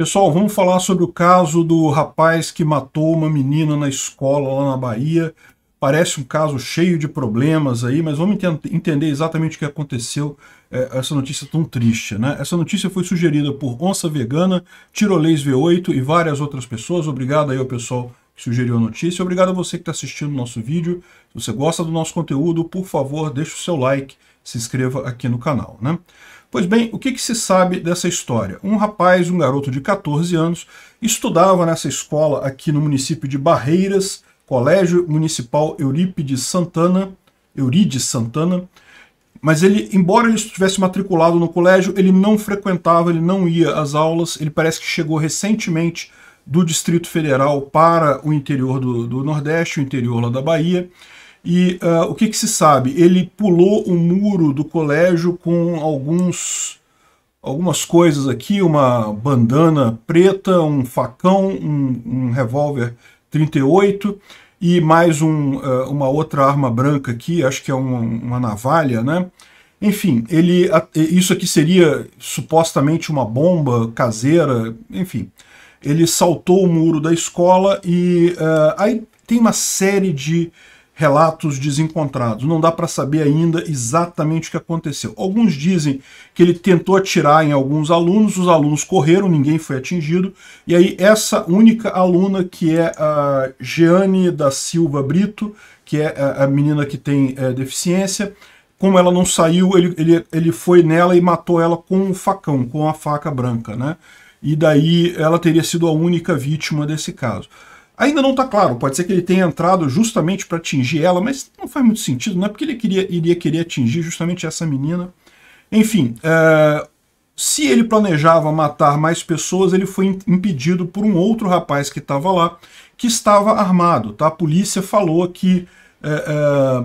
Pessoal, vamos falar sobre o caso do rapaz que matou uma menina na escola lá na Bahia. Parece um caso cheio de problemas aí, mas vamos ent entender exatamente o que aconteceu, é, essa notícia tão triste. Né? Essa notícia foi sugerida por Onça Vegana, Tirolês V8 e várias outras pessoas. Obrigado aí ao pessoal que sugeriu a notícia. Obrigado a você que está assistindo o nosso vídeo. Se você gosta do nosso conteúdo, por favor, deixe o seu like, se inscreva aqui no canal. Né? Pois bem, o que, que, se sabe dessa história? Um rapaz, um garoto de 14 anos, estudava nessa escola aqui no município de Barreiras, Colégio Municipal Eurípides Santana, Eurides Santana, mas ele, embora ele estivesse matriculado no colégio, ele não frequentava, ele não ia às aulas, ele parece que chegou recentemente do Distrito Federal para o interior do, do Nordeste, o interior lá da Bahia. E uh, o que, que, se sabe? Ele pulou o um muro do colégio com alguns algumas coisas aqui, uma bandana preta, um facão, um, um revólver 38 e mais um, uh, uma outra arma branca aqui, acho que é uma, uma navalha, né? Enfim, ele, isso aqui seria supostamente uma bomba caseira, enfim ele saltou o muro da escola e uh, aí tem uma série de relatos desencontrados. Não dá para saber ainda exatamente o que aconteceu. Alguns dizem que ele tentou atirar em alguns alunos, os alunos correram, ninguém foi atingido, e aí essa única aluna, que é a Jeane da Silva Brito, que é a menina que tem é, deficiência, como ela não saiu, ele, ele, ele foi nela e matou ela com um facão, com a faca branca, né? e daí ela teria sido a única vítima desse caso. Ainda não está claro, pode ser que ele tenha entrado justamente para atingir ela, mas não faz muito sentido, não é porque ele queria, iria querer atingir justamente essa menina. Enfim, é, se ele planejava matar mais pessoas, ele foi impedido por um outro rapaz que estava lá, que estava armado. Tá? A polícia falou que é, é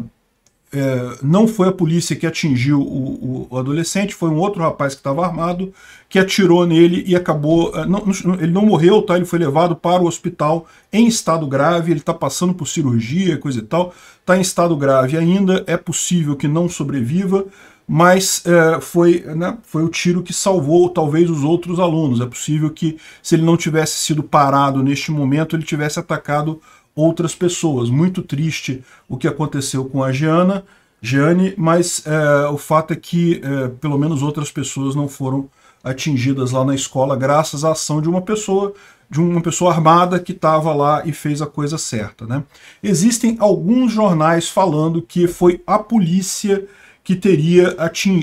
é, não foi a polícia que atingiu o, o adolescente, foi um outro rapaz que estava armado que atirou nele e acabou. É, não, ele não morreu, tá? Ele foi levado para o hospital em estado grave, ele está passando por cirurgia, coisa e tal, está em estado grave ainda, é possível que não sobreviva, mas é, foi, né, foi o tiro que salvou talvez os outros alunos. É possível que, se ele não tivesse sido parado neste momento, ele tivesse atacado outras pessoas. Muito triste o que aconteceu com a Giana, Gianni, mas é, o fato é que é, pelo menos outras pessoas não foram atingidas lá na escola graças à ação de uma pessoa de uma pessoa armada que estava lá e fez a coisa certa. Né? Existem alguns jornais falando que foi a polícia que teria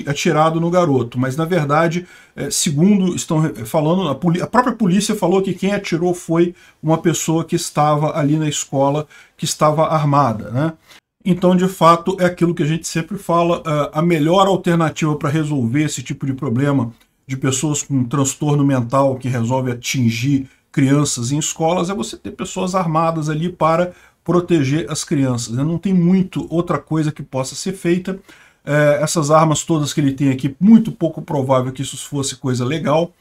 atirado no garoto. Mas, na verdade, é, segundo estão falando, a, própria polícia falou que quem atirou foi uma pessoa que estava ali na escola, que estava armada. Né? Então, de fato, é aquilo que a gente sempre fala, é, a melhor alternativa para resolver esse tipo de problema de pessoas com transtorno mental que resolve atingir crianças em escolas é você ter pessoas armadas ali para proteger as crianças. Né? Não tem muito outra coisa que possa ser feita é, essas armas todas que ele tem aqui, muito pouco provável que isso fosse coisa legal.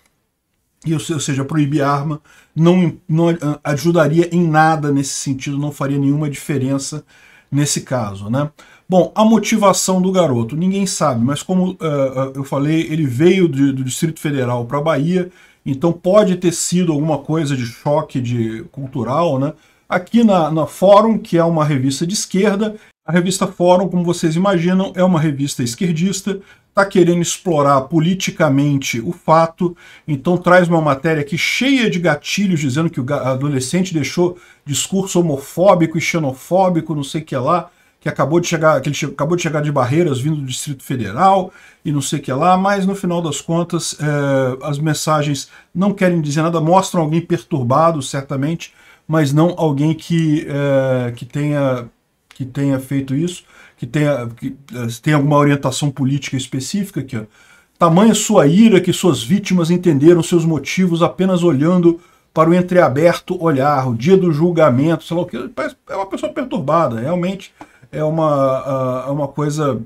E, ou seja, proibir arma não, não ajudaria em nada nesse sentido, não faria nenhuma diferença nesse caso, né? Bom, a motivação do garoto, ninguém sabe, mas como uh, eu falei, ele veio de, do Distrito Federal para a Bahia, então pode ter sido alguma coisa de choque de cultural, né? Aqui na, na Fórum, que é uma revista de esquerda, a revista Fórum, como vocês imaginam, é uma revista esquerdista, está querendo explorar politicamente o fato, então traz uma matéria aqui cheia de gatilhos, dizendo que o adolescente deixou discurso homofóbico e xenofóbico, não sei o que lá, que acabou de chegar, que ele acabou de chegar de barreiras vindo do Distrito Federal e não sei o que lá, mas no final das contas é, as mensagens não querem dizer nada, mostram alguém perturbado, certamente, mas não alguém que, é, que tenha que tenha feito isso, que tenha, que, eh, tenha alguma orientação política específica aqui. Ó. Tamanha sua ira que suas vítimas entenderam seus motivos apenas olhando para o entreaberto olhar, o dia do julgamento, sei lá o que. É uma pessoa perturbada, realmente é uma, ah, é uma coisa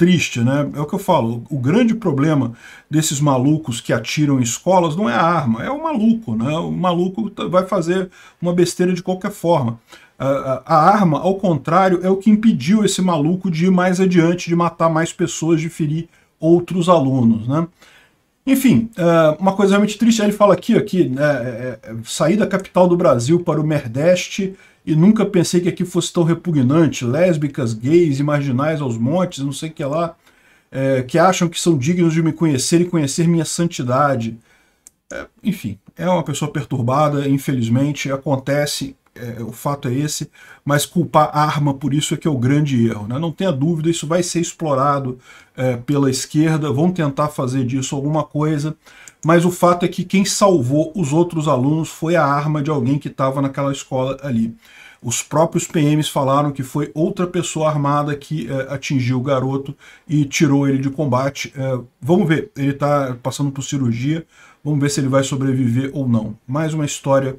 triste, né? É o que eu falo, o grande problema desses malucos que atiram em escolas não é a arma, é o maluco, né? O maluco vai fazer uma besteira de qualquer forma. A arma, ao contrário, é o que impediu esse maluco de ir mais adiante, de matar mais pessoas, de ferir outros alunos, né? Enfim, é, uma coisa realmente triste, ele fala aqui, aqui né, é, é, sair da capital do Brasil para o merdeste e nunca pensei que aqui fosse tão repugnante, lésbicas, gays e marginais aos montes, não sei o que lá, é, que acham que são dignos de me conhecer e conhecer minha santidade. É, enfim, é uma pessoa perturbada, infelizmente, acontece é, o fato é esse, mas culpar a arma por isso é que é o grande erro. Né? Não tenha dúvida, isso vai ser explorado é, pela esquerda, vão tentar fazer disso alguma coisa, mas o fato é que quem salvou os outros alunos foi a arma de alguém que estava naquela escola ali. Os próprios PMs falaram que foi outra pessoa armada que é, atingiu o garoto e tirou ele de combate. É, vamos ver, ele está passando por cirurgia, vamos ver se ele vai sobreviver ou não. Mais uma história